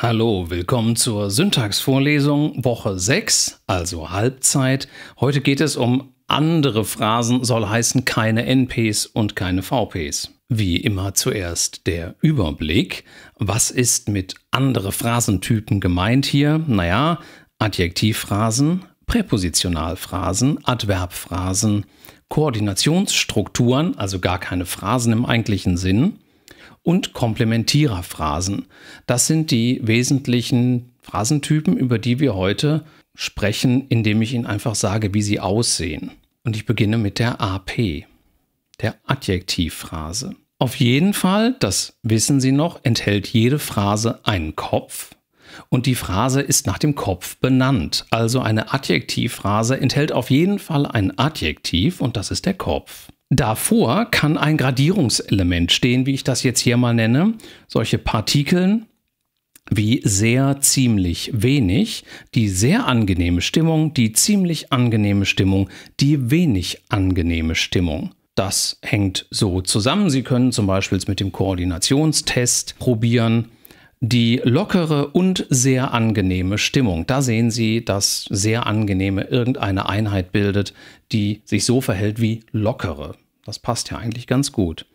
Hallo, willkommen zur Syntaxvorlesung Woche 6, also Halbzeit. Heute geht es um andere Phrasen, soll heißen keine NPs und keine VPs. Wie immer zuerst der Überblick. Was ist mit andere Phrasentypen gemeint hier? Naja, Adjektivphrasen, Präpositionalphrasen, Adverbphrasen, Koordinationsstrukturen, also gar keine Phrasen im eigentlichen Sinn, und Komplementiererphrasen. Das sind die wesentlichen Phrasentypen, über die wir heute sprechen, indem ich Ihnen einfach sage, wie sie aussehen. Und ich beginne mit der AP, der Adjektivphrase. Auf jeden Fall, das wissen Sie noch, enthält jede Phrase einen Kopf und die Phrase ist nach dem Kopf benannt. Also eine Adjektivphrase enthält auf jeden Fall ein Adjektiv und das ist der Kopf. Davor kann ein Gradierungselement stehen, wie ich das jetzt hier mal nenne. Solche Partikeln wie sehr, ziemlich, wenig, die sehr angenehme Stimmung, die ziemlich angenehme Stimmung, die wenig angenehme Stimmung. Das hängt so zusammen. Sie können zum Beispiel mit dem Koordinationstest probieren. Die lockere und sehr angenehme Stimmung. Da sehen Sie, dass sehr angenehme irgendeine Einheit bildet, die sich so verhält wie lockere. Das passt ja eigentlich ganz gut.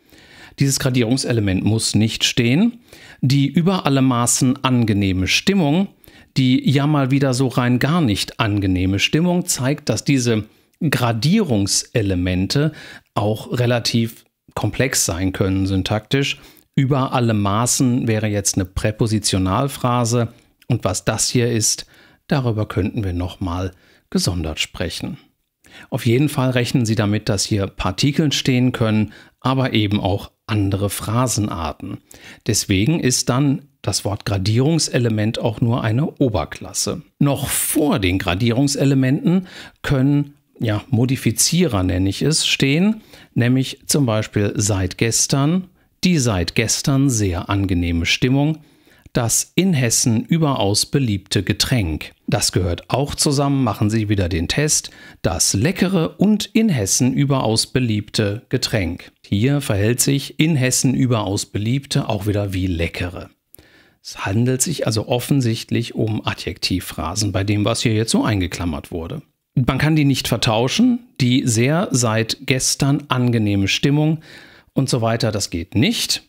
Dieses Gradierungselement muss nicht stehen. Die über alle Maßen angenehme Stimmung, die ja mal wieder so rein gar nicht angenehme Stimmung, zeigt, dass diese Gradierungselemente auch relativ komplex sein können syntaktisch. Über alle Maßen wäre jetzt eine Präpositionalphrase und was das hier ist, darüber könnten wir nochmal gesondert sprechen. Auf jeden Fall rechnen Sie damit, dass hier Partikel stehen können, aber eben auch andere Phrasenarten. Deswegen ist dann das Wort Gradierungselement auch nur eine Oberklasse. Noch vor den Gradierungselementen können ja, Modifizierer nenne ich es, stehen, nämlich zum Beispiel seit gestern, die seit gestern sehr angenehme Stimmung, das in Hessen überaus beliebte Getränk. Das gehört auch zusammen, machen Sie wieder den Test, das leckere und in Hessen überaus beliebte Getränk. Hier verhält sich in Hessen überaus beliebte auch wieder wie leckere. Es handelt sich also offensichtlich um Adjektivphrasen bei dem, was hier jetzt so eingeklammert wurde. Man kann die nicht vertauschen, die sehr seit gestern angenehme Stimmung und so weiter, das geht nicht.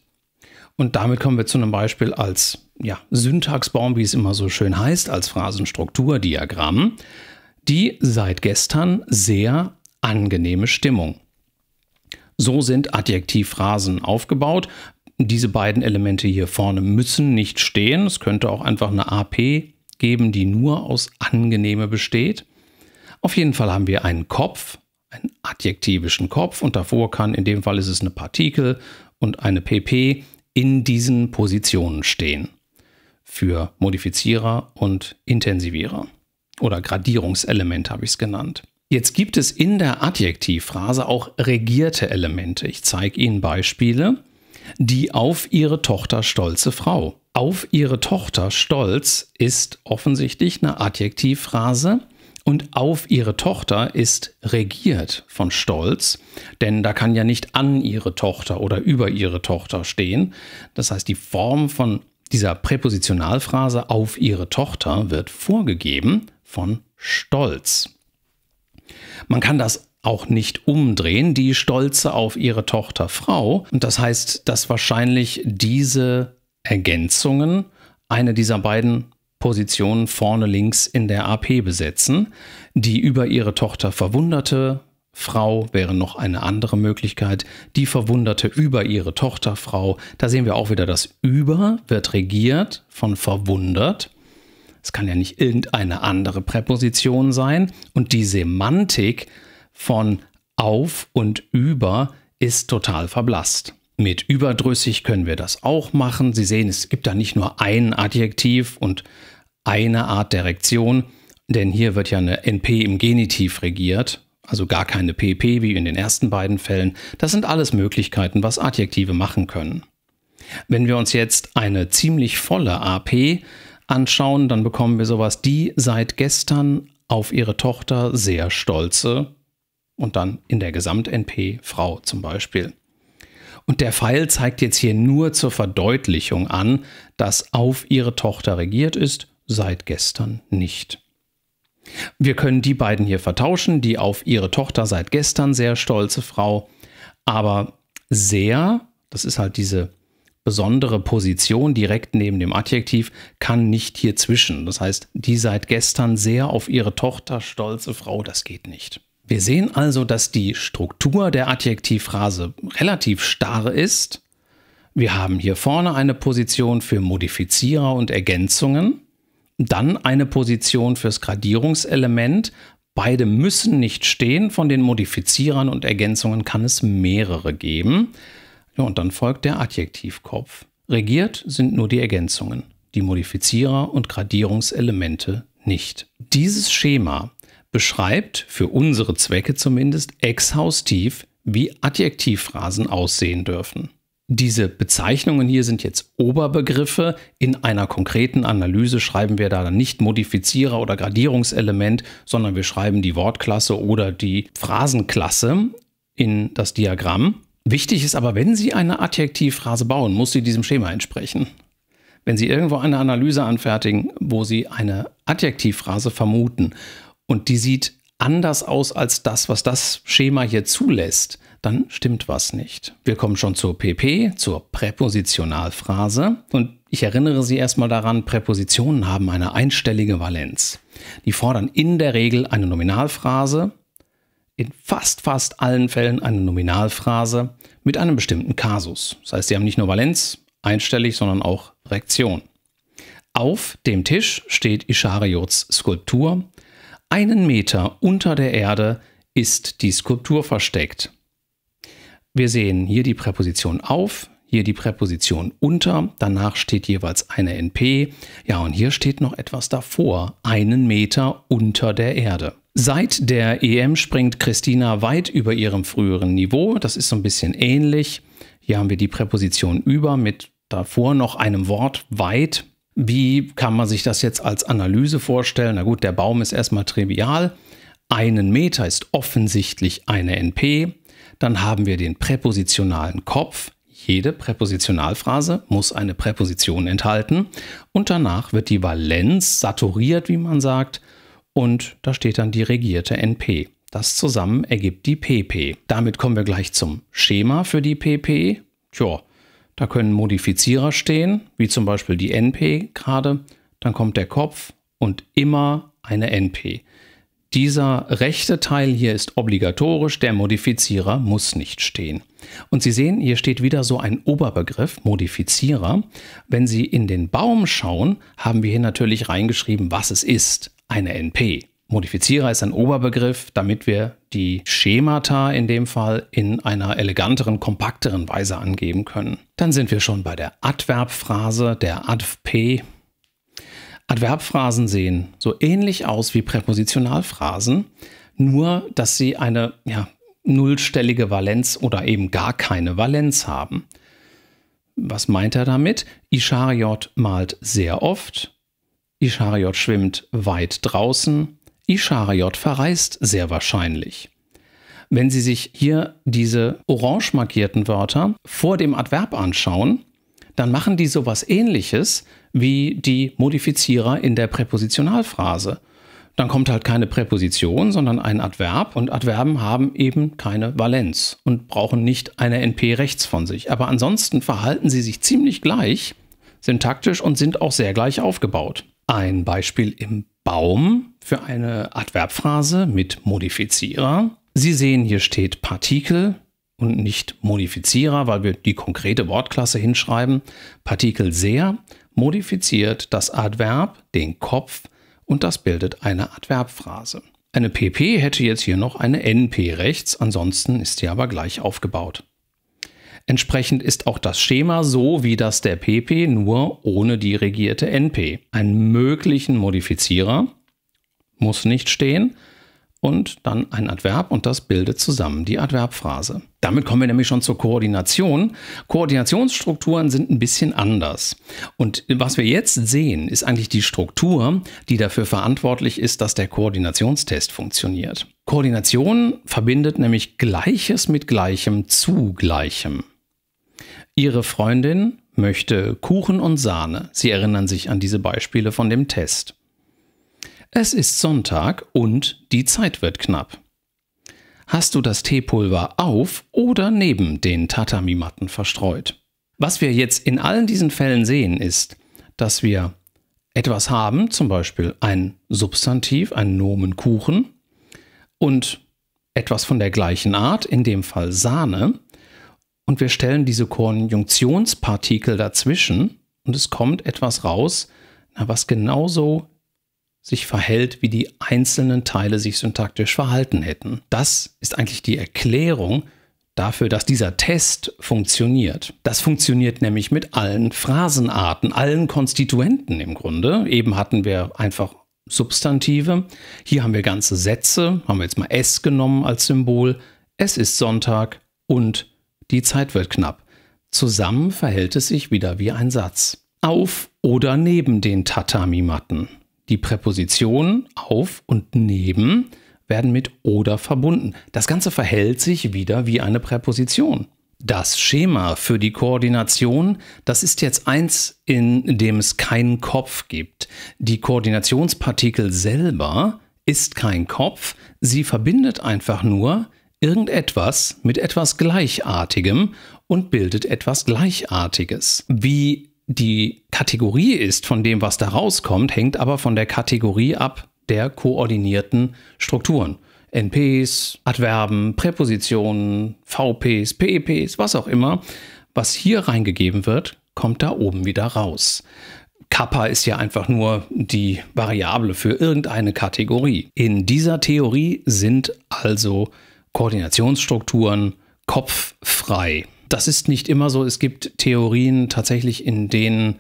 Und damit kommen wir zu einem Beispiel als ja, Syntaxbaum, wie es immer so schön heißt, als Phrasenstrukturdiagramm, die seit gestern sehr angenehme Stimmung. So sind Adjektivphrasen aufgebaut. Diese beiden Elemente hier vorne müssen nicht stehen. Es könnte auch einfach eine AP geben, die nur aus angenehme besteht. Auf jeden Fall haben wir einen Kopf, einen adjektivischen Kopf und davor kann, in dem Fall ist es eine Partikel und eine PP, in diesen Positionen stehen für Modifizierer und Intensivierer oder Gradierungselemente habe ich es genannt. Jetzt gibt es in der Adjektivphrase auch regierte Elemente. Ich zeige Ihnen Beispiele. Die auf ihre Tochter stolze Frau. Auf ihre Tochter stolz ist offensichtlich eine Adjektivphrase und auf ihre Tochter ist regiert von Stolz, denn da kann ja nicht an ihre Tochter oder über ihre Tochter stehen. Das heißt, die Form von dieser Präpositionalphrase auf ihre Tochter wird vorgegeben von Stolz. Man kann das auch nicht umdrehen, die Stolze auf ihre Tochter Frau. Und das heißt, dass wahrscheinlich diese Ergänzungen eine dieser beiden Positionen vorne links in der AP besetzen. Die über ihre Tochter verwunderte Frau wäre noch eine andere Möglichkeit. Die Verwunderte über ihre Tochterfrau. Da sehen wir auch wieder, das über wird regiert von verwundert. Es kann ja nicht irgendeine andere Präposition sein. Und die Semantik von auf und über ist total verblasst. Mit überdrüssig können wir das auch machen. Sie sehen, es gibt da nicht nur ein Adjektiv und eine Art Direktion, denn hier wird ja eine NP im Genitiv regiert also gar keine PP wie in den ersten beiden Fällen. Das sind alles Möglichkeiten, was Adjektive machen können. Wenn wir uns jetzt eine ziemlich volle AP anschauen, dann bekommen wir sowas, die seit gestern auf ihre Tochter sehr stolze und dann in der Gesamt-NP Frau zum Beispiel. Und der Pfeil zeigt jetzt hier nur zur Verdeutlichung an, dass auf ihre Tochter regiert ist, seit gestern nicht. Wir können die beiden hier vertauschen, die auf ihre Tochter seit gestern sehr stolze Frau, aber sehr, das ist halt diese besondere Position direkt neben dem Adjektiv, kann nicht hier zwischen. Das heißt, die seit gestern sehr auf ihre Tochter stolze Frau, das geht nicht. Wir sehen also, dass die Struktur der Adjektivphrase relativ starr ist. Wir haben hier vorne eine Position für Modifizierer und Ergänzungen. Dann eine Position fürs Gradierungselement. Beide müssen nicht stehen. Von den Modifizierern und Ergänzungen kann es mehrere geben. Ja, und dann folgt der Adjektivkopf. Regiert sind nur die Ergänzungen, die Modifizierer und Gradierungselemente nicht. Dieses Schema beschreibt, für unsere Zwecke zumindest, exhaustiv, wie Adjektivphrasen aussehen dürfen. Diese Bezeichnungen hier sind jetzt Oberbegriffe. In einer konkreten Analyse schreiben wir da dann nicht Modifizierer oder Gradierungselement, sondern wir schreiben die Wortklasse oder die Phrasenklasse in das Diagramm. Wichtig ist aber, wenn Sie eine Adjektivphrase bauen, muss sie diesem Schema entsprechen. Wenn Sie irgendwo eine Analyse anfertigen, wo Sie eine Adjektivphrase vermuten und die sieht anders aus als das, was das Schema hier zulässt, dann stimmt was nicht. Wir kommen schon zur PP, zur Präpositionalphrase. Und ich erinnere Sie erstmal daran, Präpositionen haben eine einstellige Valenz. Die fordern in der Regel eine Nominalphrase, in fast, fast allen Fällen eine Nominalphrase mit einem bestimmten Kasus. Das heißt, sie haben nicht nur Valenz, einstellig, sondern auch Reaktion. Auf dem Tisch steht Ischariots Skulptur einen Meter unter der Erde ist die Skulptur versteckt. Wir sehen hier die Präposition auf, hier die Präposition unter, danach steht jeweils eine NP. Ja, und hier steht noch etwas davor, einen Meter unter der Erde. Seit der EM springt Christina weit über ihrem früheren Niveau. Das ist so ein bisschen ähnlich. Hier haben wir die Präposition über mit davor noch einem Wort weit. Wie kann man sich das jetzt als Analyse vorstellen? Na gut, der Baum ist erstmal trivial. Einen Meter ist offensichtlich eine NP. Dann haben wir den präpositionalen Kopf. Jede Präpositionalphrase muss eine Präposition enthalten. Und danach wird die Valenz saturiert, wie man sagt. Und da steht dann die regierte NP. Das zusammen ergibt die PP. Damit kommen wir gleich zum Schema für die PP. Tja, da können Modifizierer stehen, wie zum Beispiel die NP gerade. Dann kommt der Kopf und immer eine NP. Dieser rechte Teil hier ist obligatorisch, der Modifizierer muss nicht stehen. Und Sie sehen, hier steht wieder so ein Oberbegriff, Modifizierer. Wenn Sie in den Baum schauen, haben wir hier natürlich reingeschrieben, was es ist, eine NP. Modifizierer ist ein Oberbegriff, damit wir die Schemata in dem Fall in einer eleganteren, kompakteren Weise angeben können. Dann sind wir schon bei der Adverbphrase, der ADP. Adverbphrasen sehen so ähnlich aus wie Präpositionalphrasen, nur dass sie eine ja, nullstellige Valenz oder eben gar keine Valenz haben. Was meint er damit? Ischariot malt sehr oft, Ischariot schwimmt weit draußen, Ischariot verreist sehr wahrscheinlich. Wenn Sie sich hier diese orange markierten Wörter vor dem Adverb anschauen, dann machen die sowas ähnliches wie die Modifizierer in der Präpositionalphrase. Dann kommt halt keine Präposition, sondern ein Adverb und Adverben haben eben keine Valenz und brauchen nicht eine NP rechts von sich. Aber ansonsten verhalten sie sich ziemlich gleich syntaktisch und sind auch sehr gleich aufgebaut. Ein Beispiel im Baum für eine Adverbphrase mit Modifizierer. Sie sehen, hier steht Partikel und nicht Modifizierer, weil wir die konkrete Wortklasse hinschreiben. Partikel sehr modifiziert das Adverb, den Kopf und das bildet eine Adverbphrase. Eine PP hätte jetzt hier noch eine NP rechts, ansonsten ist sie aber gleich aufgebaut. Entsprechend ist auch das Schema so wie das der PP, nur ohne die regierte NP. Einen möglichen Modifizierer, muss nicht stehen und dann ein Adverb und das bildet zusammen die Adverbphrase. Damit kommen wir nämlich schon zur Koordination. Koordinationsstrukturen sind ein bisschen anders. Und was wir jetzt sehen, ist eigentlich die Struktur, die dafür verantwortlich ist, dass der Koordinationstest funktioniert. Koordination verbindet nämlich Gleiches mit Gleichem zu Gleichem. Ihre Freundin möchte Kuchen und Sahne. Sie erinnern sich an diese Beispiele von dem Test. Es ist Sonntag und die Zeit wird knapp. Hast du das Teepulver auf oder neben den Tatami-Matten verstreut? Was wir jetzt in allen diesen Fällen sehen, ist, dass wir etwas haben, zum Beispiel ein Substantiv, ein Nomen Kuchen und etwas von der gleichen Art, in dem Fall Sahne, und wir stellen diese Konjunktionspartikel dazwischen und es kommt etwas raus, was genauso sich verhält, wie die einzelnen Teile sich syntaktisch verhalten hätten. Das ist eigentlich die Erklärung dafür, dass dieser Test funktioniert. Das funktioniert nämlich mit allen Phrasenarten, allen Konstituenten im Grunde. Eben hatten wir einfach Substantive. Hier haben wir ganze Sätze, haben wir jetzt mal S genommen als Symbol. Es ist Sonntag und die Zeit wird knapp. Zusammen verhält es sich wieder wie ein Satz. Auf oder neben den Tatami-Matten. Die Präpositionen auf und neben werden mit oder verbunden. Das Ganze verhält sich wieder wie eine Präposition. Das Schema für die Koordination, das ist jetzt eins, in dem es keinen Kopf gibt. Die Koordinationspartikel selber ist kein Kopf, sie verbindet einfach nur irgendetwas mit etwas Gleichartigem und bildet etwas Gleichartiges. Wie die Kategorie ist von dem, was da rauskommt, hängt aber von der Kategorie ab der koordinierten Strukturen. NPs, Adverben, Präpositionen, VPs, PEPs, was auch immer. Was hier reingegeben wird, kommt da oben wieder raus. Kappa ist ja einfach nur die Variable für irgendeine Kategorie. In dieser Theorie sind also Koordinationsstrukturen kopffrei. Das ist nicht immer so. Es gibt Theorien tatsächlich, in denen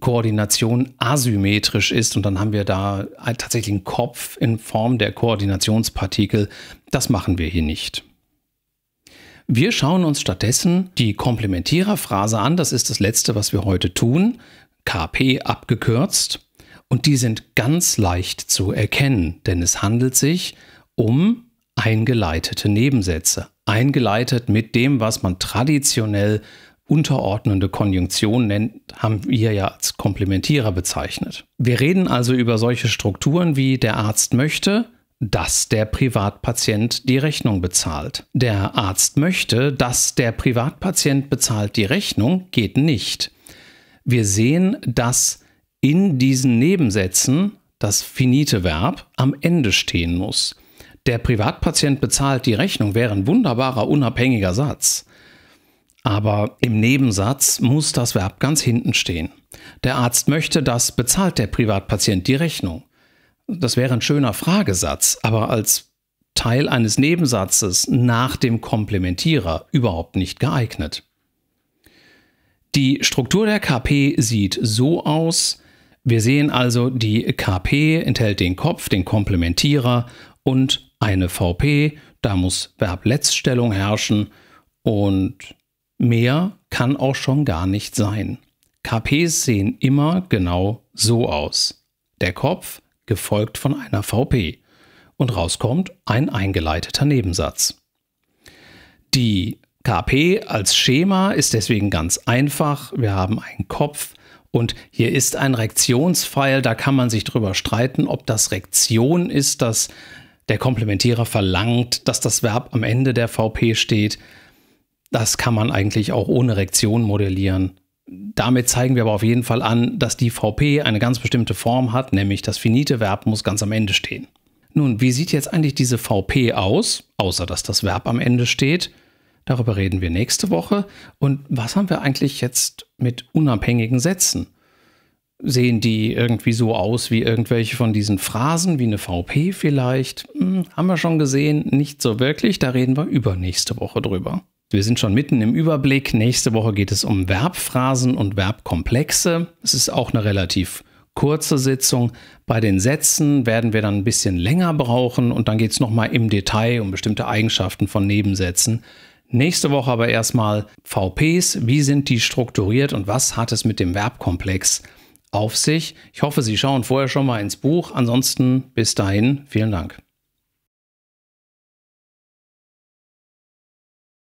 Koordination asymmetrisch ist und dann haben wir da tatsächlich einen Kopf in Form der Koordinationspartikel. Das machen wir hier nicht. Wir schauen uns stattdessen die Komplementärerphrase an. Das ist das Letzte, was wir heute tun. KP abgekürzt. Und die sind ganz leicht zu erkennen, denn es handelt sich um eingeleitete Nebensätze eingeleitet mit dem, was man traditionell unterordnende Konjunktion nennt, haben wir ja als Komplementierer bezeichnet. Wir reden also über solche Strukturen wie der Arzt möchte, dass der Privatpatient die Rechnung bezahlt. Der Arzt möchte, dass der Privatpatient bezahlt die Rechnung, geht nicht. Wir sehen, dass in diesen Nebensätzen das finite Verb am Ende stehen muss. Der Privatpatient bezahlt die Rechnung wäre ein wunderbarer unabhängiger Satz. Aber im Nebensatz muss das Verb ganz hinten stehen. Der Arzt möchte, dass bezahlt der Privatpatient die Rechnung. Das wäre ein schöner Fragesatz, aber als Teil eines Nebensatzes nach dem Komplementierer überhaupt nicht geeignet. Die Struktur der KP sieht so aus. Wir sehen also, die KP enthält den Kopf, den Komplementierer und eine VP, da muss Verbletzstellung herrschen und mehr kann auch schon gar nicht sein. KPs sehen immer genau so aus. Der Kopf gefolgt von einer VP und rauskommt ein eingeleiteter Nebensatz. Die KP als Schema ist deswegen ganz einfach. Wir haben einen Kopf und hier ist ein Rektionspfeil, da kann man sich drüber streiten, ob das Rektion ist, das der Komplementärer verlangt, dass das Verb am Ende der VP steht. Das kann man eigentlich auch ohne Rektion modellieren. Damit zeigen wir aber auf jeden Fall an, dass die VP eine ganz bestimmte Form hat, nämlich das finite Verb muss ganz am Ende stehen. Nun, wie sieht jetzt eigentlich diese VP aus, außer dass das Verb am Ende steht? Darüber reden wir nächste Woche. Und was haben wir eigentlich jetzt mit unabhängigen Sätzen? Sehen die irgendwie so aus wie irgendwelche von diesen Phrasen, wie eine VP vielleicht? Hm, haben wir schon gesehen, nicht so wirklich. Da reden wir übernächste Woche drüber. Wir sind schon mitten im Überblick. Nächste Woche geht es um Verbphrasen und Verbkomplexe. Es ist auch eine relativ kurze Sitzung. Bei den Sätzen werden wir dann ein bisschen länger brauchen und dann geht es nochmal im Detail um bestimmte Eigenschaften von Nebensätzen. Nächste Woche aber erstmal VPs. Wie sind die strukturiert und was hat es mit dem Verbkomplex auf sich. Ich hoffe, Sie schauen vorher schon mal ins Buch. Ansonsten bis dahin, vielen Dank.